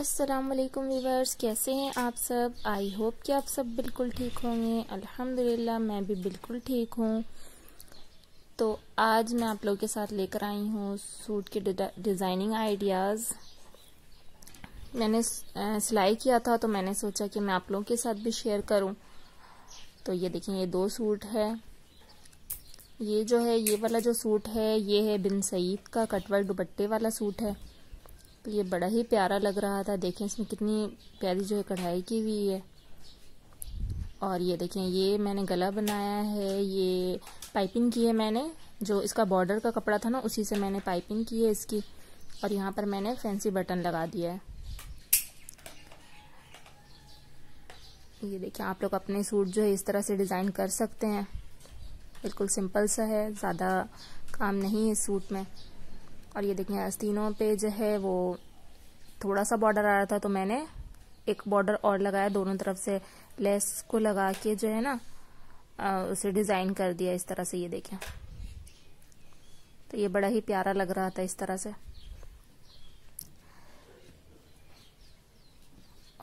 असलकम वीवर्स कैसे हैं आप सब आई होप कि आप सब बिल्कुल ठीक होंगे अल्हम्दुलिल्लाह मैं भी बिल्कुल ठीक हूँ तो आज मैं आप लोगों के साथ लेकर आई हूँ सूट के डिज़ाइनिंग आइडियाज़ मैंने सिलाई किया था तो मैंने सोचा कि मैं आप लोगों के साथ भी शेयर करूँ तो ये देखें ये दो सूट है ये जो है ये वाला जो सूट है ये है बिन सईद का कटवर दुपट्टे वाला सूट है तो ये बड़ा ही प्यारा लग रहा था देखें इसमें कितनी प्यारी जो है कढ़ाई की हुई है और ये देखें ये मैंने गला बनाया है ये पाइपिंग की है मैंने जो इसका बॉर्डर का कपड़ा था ना उसी से मैंने पाइपिंग की है इसकी और यहाँ पर मैंने फैंसी बटन लगा दिया है ये देखिए आप लोग अपने सूट जो है इस तरह से डिज़ाइन कर सकते हैं बिल्कुल सिंपल सा है ज़्यादा काम नहीं है सूट में और ये देखिए तीनों पे जो है वो थोड़ा सा बॉर्डर आ रहा था तो मैंने एक बॉर्डर और लगाया दोनों तरफ से लेस को लगा के जो है ना उसे डिज़ाइन कर दिया इस तरह से ये देखें तो ये बड़ा ही प्यारा लग रहा था इस तरह से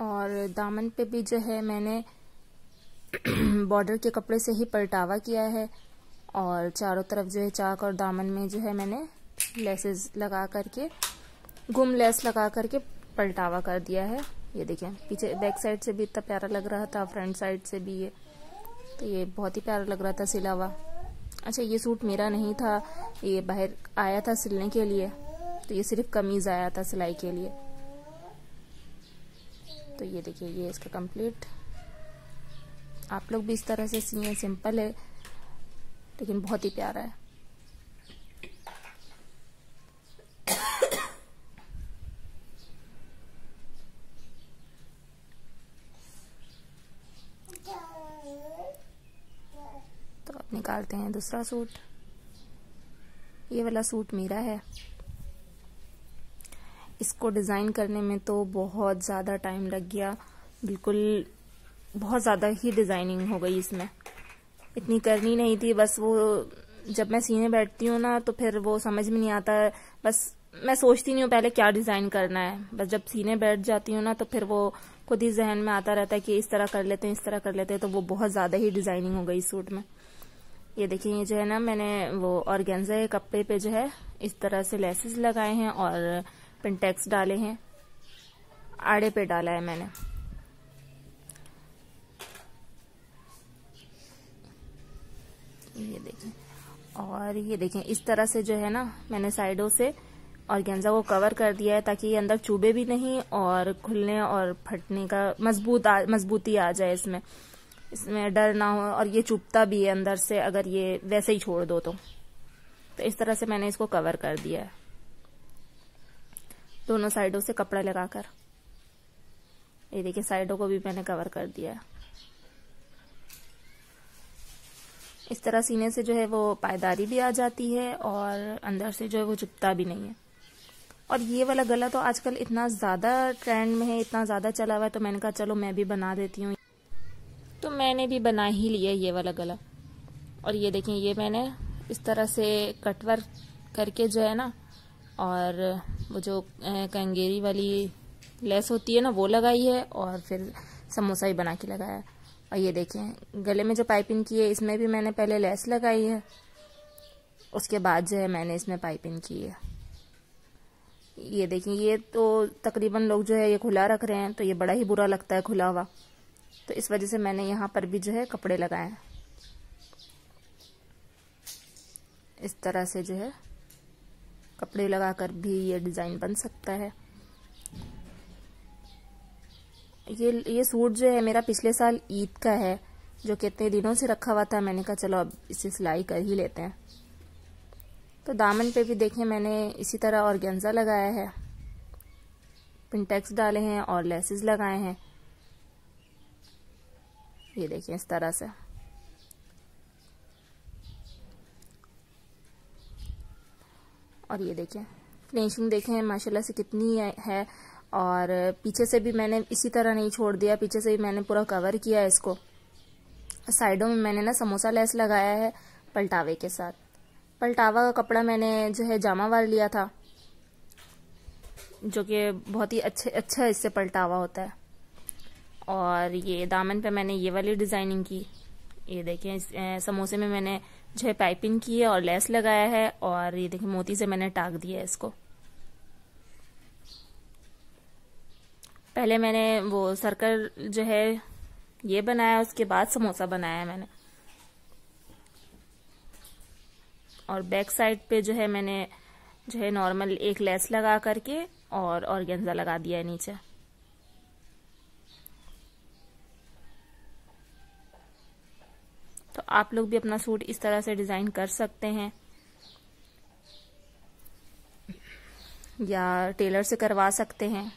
और दामन पे भी जो है मैंने बॉर्डर के कपड़े से ही पलटावा किया है और चारों तरफ जो है चाक और दामन में जो है मैंने लेसेस लगा करके गुम लेस लगा करके पलटावा कर दिया है ये देखें पीछे बैक साइड से भी इतना प्यारा लग रहा था फ्रंट साइड से भी ये तो ये बहुत ही प्यारा लग रहा था सिला हुआ अच्छा ये सूट मेरा नहीं था ये बाहर आया था सिलने के लिए तो ये सिर्फ कमीज़ आया था सिलाई के लिए तो ये देखिए ये इसका कंप्लीट आप लोग भी इस तरह से सीए सिंपल है लेकिन बहुत ही प्यारा है निकालते हैं दूसरा सूट ये वाला सूट मेरा है इसको डिज़ाइन करने में तो बहुत ज़्यादा टाइम लग गया बिल्कुल बहुत ज़्यादा ही डिज़ाइनिंग हो गई इसमें इतनी करनी नहीं थी बस वो जब मैं सीने बैठती हूँ ना तो फिर वो समझ में नहीं आता बस मैं सोचती नहीं हूँ पहले क्या डिज़ाइन करना है बस जब सीने बैठ जाती हूँ ना तो फिर वो खुद ही जहन में आता रहता है कि इस तरह कर लेते हैं इस तरह कर लेते हैं तो वो बहुत ज़्यादा ही डिज़ाइनिंग हो गई सूट में ये देखिए ये जो है ना मैंने वो ऑर्गेन्जा के कपड़े पे जो है इस तरह से लेसेस लगाए हैं और पिंटेक्स डाले हैं आड़े पे डाला है मैंने ये देखिए और ये देखिए इस तरह से जो है ना मैंने साइडों से ऑर्गेन्जा को कवर कर दिया है ताकि ये अंदर चुभे भी नहीं और खुलने और फटने का मजबूत मजबूती आ जाए इसमें इसमें डर ना हो और ये चुपता भी है अंदर से अगर ये वैसे ही छोड़ दो तो तो इस तरह से मैंने इसको कवर कर दिया है दोनों साइडों से कपड़ा लगाकर ये देखिए साइडों को भी मैंने कवर कर दिया है इस तरह सीने से जो है वो पायदारी भी आ जाती है और अंदर से जो है वो चुपता भी नहीं है और ये वाला गला तो आजकल इतना ज़्यादा ट्रेंड में है इतना ज़्यादा चला हुआ है तो मैंने कहा चलो मैं भी बना देती हूँ तो मैंने भी बना ही लिया ये वाला गला और ये देखें ये मैंने इस तरह से कटवर करके जो है ना और वो जो कंगेरी वाली लेस होती है ना वो लगाई है और फिर समोसा ही बना के लगाया और ये देखें गले में जो पाइपिंग की है इसमें भी मैंने पहले लेस लगाई है उसके बाद जो है मैंने इसमें पाइपिंग की है ये देखें ये तो तकरीबन लोग जो है ये खुला रख रहे हैं तो ये बड़ा ही बुरा लगता है खुला हुआ तो इस वजह से मैंने यहाँ पर भी जो है कपड़े लगाए इस तरह से जो है कपड़े लगाकर भी ये डिज़ाइन बन सकता है ये ये सूट जो है मेरा पिछले साल ईद का है जो कितने दिनों से रखा हुआ था मैंने कहा चलो अब इसे सिलाई कर ही लेते हैं तो दामन पे भी देखें मैंने इसी तरह और लगाया है पिनटेक्स डाले हैं और लेसेस लगाए हैं ये देखिए इस तरह से और ये देखें फिनिशिंग देखें माशाल्लाह से कितनी है और पीछे से भी मैंने इसी तरह नहीं छोड़ दिया पीछे से भी मैंने पूरा कवर किया है इसको साइडों में मैंने ना समोसा लेस लगाया है पलटावे के साथ पलटावा का कपड़ा मैंने जो है जामा वाला लिया था जो कि बहुत ही अच्छे अच्छा इससे पलटावा होता है और ये दामन पे मैंने ये वाली डिज़ाइनिंग की ये देखें इस समोसे में मैंने जो है पाइपिंग की है और लेस लगाया है और ये देखें मोती से मैंने टाक दिया है इसको पहले मैंने वो सर्कल जो है ये बनाया उसके बाद समोसा बनाया है मैंने और बैक साइड पे जो है मैंने जो है नॉर्मल एक लेस लगा करके और ऑर्गेंजा लगा दिया है नीचे तो आप लोग भी अपना सूट इस तरह से डिज़ाइन कर सकते हैं या टेलर से करवा सकते हैं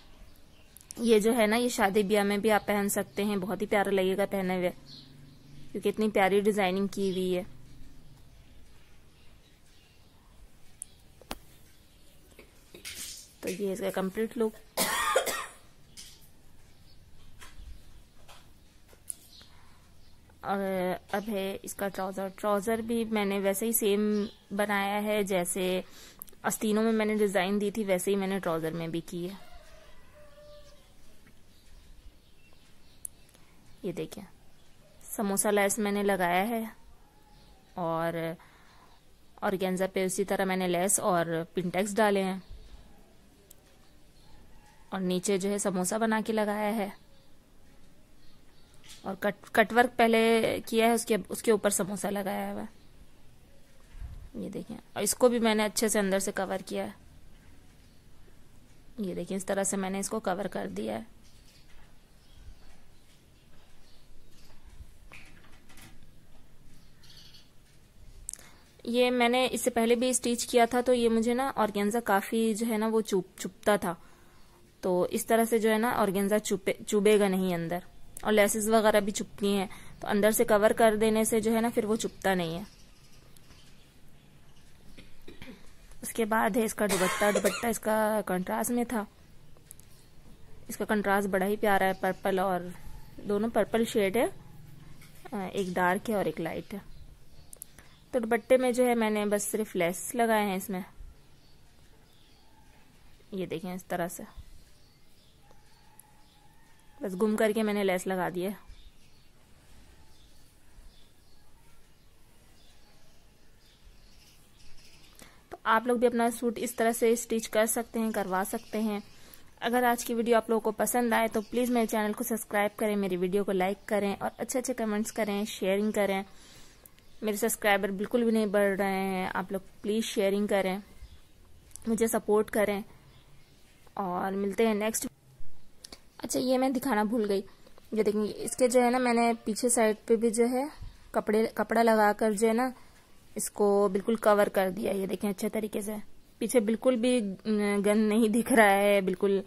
ये जो है ना ये शादी ब्याह में भी आप पहन सकते हैं बहुत ही प्यारा लगेगा पहने हुए क्योंकि इतनी प्यारी डिजाइनिंग की हुई है तो ये इसका कंप्लीट लुक और अब है इसका ट्राउज़र ट्राउज़र भी मैंने वैसे ही सेम बनाया है जैसे अस्तीनों में मैंने डिज़ाइन दी थी वैसे ही मैंने ट्राउज़र में भी की है ये देखिए समोसा लेस मैंने लगाया है और गेंजा पे उसी तरह मैंने लेस और पिंटेक्स डाले हैं और नीचे जो है समोसा बना के लगाया है और कट कटवर्क पहले किया है उसके उसके ऊपर समोसा लगाया हुआ ये देखें और इसको भी मैंने अच्छे से अंदर से कवर किया है ये देखें इस तरह से मैंने इसको कवर कर दिया है ये मैंने इससे पहले भी स्टिच किया था तो ये मुझे ना ऑर्गेन्जा काफ़ी जो है ना वो चुप चुपता था तो इस तरह से जो है ना ऑर्गेन्जा चुपे चुबेगा नहीं अंदर और लेसेस वगैरह भी चुपती हैं तो अंदर से कवर कर देने से जो है ना फिर वो चुपता नहीं है उसके बाद है इसका दुपट्टा दुपट्टा इसका कंट्रास्ट में था इसका कंट्रास्ट बड़ा ही प्यारा है पर्पल और दोनों पर्पल शेड है एक डार्क है और एक लाइट है तो दुपट्टे में जो है मैंने बस सिर्फ लेस लगाए हैं इसमें ये देखें इस तरह से बस घूम करके मैंने लेस लगा दिया तो आप लोग भी अपना सूट इस तरह से स्टिच कर सकते हैं करवा सकते हैं अगर आज की वीडियो आप लोगों को पसंद आए तो प्लीज़ मेरे चैनल को सब्सक्राइब करें मेरी वीडियो को लाइक करें और अच्छे अच्छे कमेंट्स करें शेयरिंग करें मेरे सब्सक्राइबर बिल्कुल भी नहीं बढ़ रहे हैं आप लोग प्लीज़ शेयरिंग करें मुझे सपोर्ट करें और मिलते हैं नेक्स्ट अच्छा ये मैं दिखाना भूल गई ये देखेंगे इसके जो है ना मैंने पीछे साइड पे भी जो है कपड़े कपड़ा लगा कर जो है ना इसको बिल्कुल कवर कर दिया ये देखें अच्छे तरीके से पीछे बिल्कुल भी गंद नहीं दिख रहा है बिल्कुल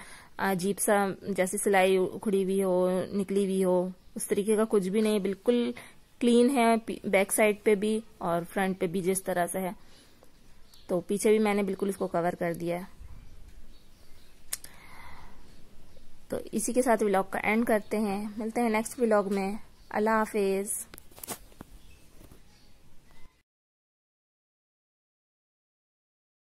अजीब सा जैसे सिलाई उखड़ी हुई हो निकली हुई हो उस तरीके का कुछ भी नहीं बिल्कुल क्लीन है बैक साइड पे भी और फ्रंट पे भी जिस तरह से है तो पीछे भी मैंने बिल्कुल इसको कवर कर दिया है तो इसी के साथ व्लॉग का एंड करते हैं मिलते हैं नेक्स्ट व्लॉग में अल्लाह हाफिज़